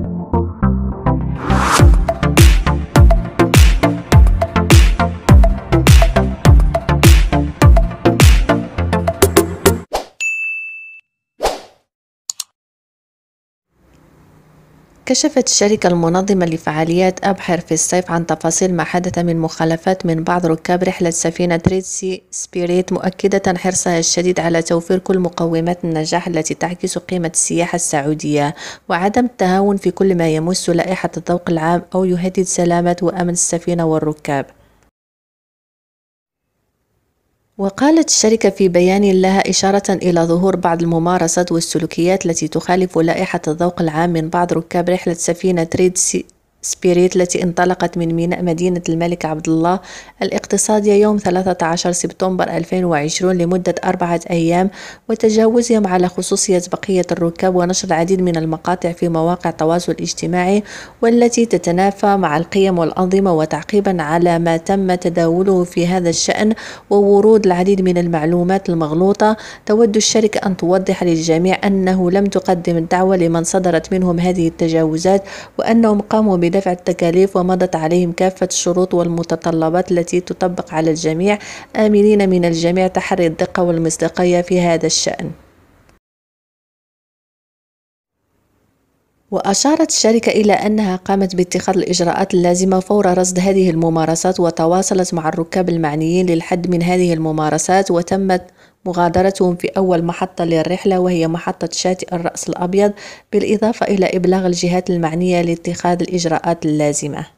Thank you. كشفت الشركة المنظمة لفعاليات أبحر في الصيف عن تفاصيل ما حدث من مخالفات من بعض ركاب رحلة سفينة ريتسي سبيريت مؤكدة حرصها الشديد على توفير كل مقومات النجاح التي تعكس قيمة السياحة السعودية وعدم التهاون في كل ما يمس لائحة الذوق العام أو يهدد سلامة وأمن السفينة والركاب وقالت الشركة في بيان لها إشارة إلى ظهور بعض الممارسات والسلوكيات التي تخالف لائحة الذوق العام من بعض ركاب رحلة سفينة تريد سي سبيريت التي انطلقت من ميناء مدينة الملك عبد الله الاقتصادية يوم 13 سبتمبر 2020 لمدة أربعة أيام وتجاوزهم على خصوصية بقية الركاب ونشر العديد من المقاطع في مواقع التواصل الاجتماعي والتي تتنافى مع القيم والأنظمة وتعقيبا على ما تم تداوله في هذا الشأن وورود العديد من المعلومات المغلوطة تود الشركة أن توضح للجميع أنه لم تقدم الدعوة لمن صدرت منهم هذه التجاوزات وأنهم قاموا بذلك دفع التكاليف ومضت عليهم كافة الشروط والمتطلبات التي تطبق على الجميع آمنين من الجميع تحري الدقة والمصداقية في هذا الشأن وأشارت الشركة إلى أنها قامت باتخاذ الإجراءات اللازمة فور رصد هذه الممارسات وتواصلت مع الركاب المعنيين للحد من هذه الممارسات وتمت مغادرتهم في أول محطة للرحلة وهي محطة شاطئ الرأس الأبيض بالإضافة إلى إبلاغ الجهات المعنية لاتخاذ الإجراءات اللازمة